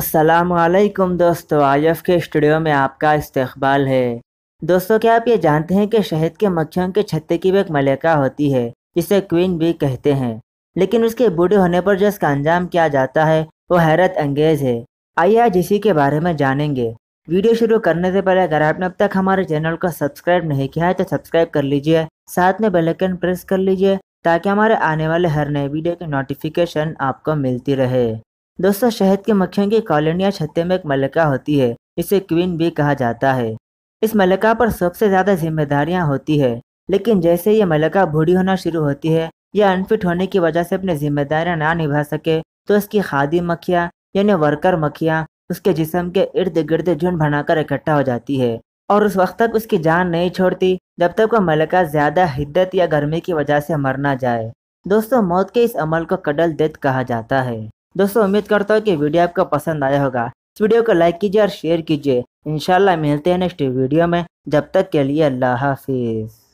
असलकम दोस्तों आजफ के स्टूडियो में आपका इस्तबाल है दोस्तों क्या आप ये जानते हैं कि शहद के मक्खियों के छत्ते की भी एक मलिका होती है जिसे क्वीन भी कहते हैं लेकिन उसके बूढ़े होने पर जो इसका अंजाम किया जाता है वो हैरत अंगेज है आइए आज इसी के बारे में जानेंगे वीडियो शुरू करने से पहले अगर आपने अब तक हमारे चैनल को सब्सक्राइब नहीं किया है तो सब्सक्राइब कर लीजिए साथ में बेलाइकन प्रेस कर लीजिए ताकि हमारे आने वाले हर नए वीडियो की नोटिफिकेशन आपको मिलती रहे दोस्तों शहद के मक्खियों की कॉलोनिया छत्ते में एक मलका होती है इसे क्वीन भी कहा जाता है इस मलका पर सबसे ज़्यादा जिम्मेदारियाँ होती है लेकिन जैसे ये मलका बूढ़ी होना शुरू होती है या अनफिट होने की वजह से अपनी जिम्मेदारियाँ ना निभा सके तो इसकी खादी मक्खियाँ यानी वर्कर मक्खियाँ उसके जिसम के इर्द गिर्द झुंड बनाकर इकट्ठा हो जाती है और उस वक्त तक उसकी जान नहीं छोड़ती जब तक वो मलका ज़्यादा हिद्दत या गर्मी की वजह से मर ना जाए दोस्तों मौत के इस अमल को कडल देत कहा जाता है दोस्तों उम्मीद करता हूँ कि वीडियो आपको पसंद आया होगा इस वीडियो को लाइक कीजिए और शेयर कीजिए इनशाला मिलते हैं नेक्स्ट वीडियो में जब तक के लिए अल्लाह हाफिज़